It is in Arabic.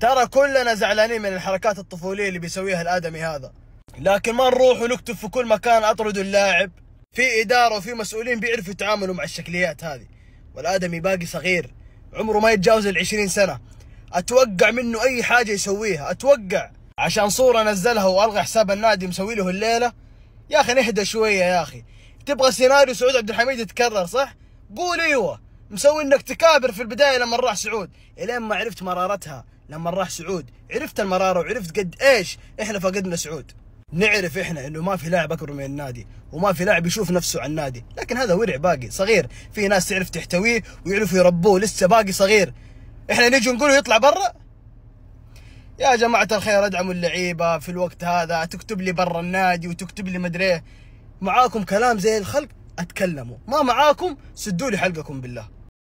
ترى كلنا زعلانين من الحركات الطفوليه اللي بيسويها الادمي هذا لكن ما نروح ونكتب في كل مكان اطرد اللاعب في اداره وفي مسؤولين بيعرفوا يتعاملوا مع الشكليات هذه والادمي باقي صغير عمره ما يتجاوز ال 20 سنه اتوقع منه اي حاجه يسويها اتوقع عشان صوره نزلها والغى حساب النادي مسوي له الليله يا اخي نهدى شويه يا اخي تبغى سيناريو سعود عبد الحميد يتكرر صح قول ايوه مسوي انك تكابر في البدايه لما راح سعود الين ما عرفت مرارتها لما راح سعود عرفت المراره وعرفت قد ايش احنا فقدنا سعود نعرف احنا انه ما في لاعب اكبر من النادي وما في لاعب يشوف نفسه على النادي لكن هذا ورع باقي صغير في ناس تعرف تحتويه ويعرفوا يربوه لسه باقي صغير احنا نجي نقوله يطلع برا يا جماعة الخير ادعموا اللعيبة في الوقت هذا تكتب لي برا النادي وتكتب لي مدري إيه. معاكم كلام زي الخلق اتكلموا ما معاكم سدوا لي حلقكم بالله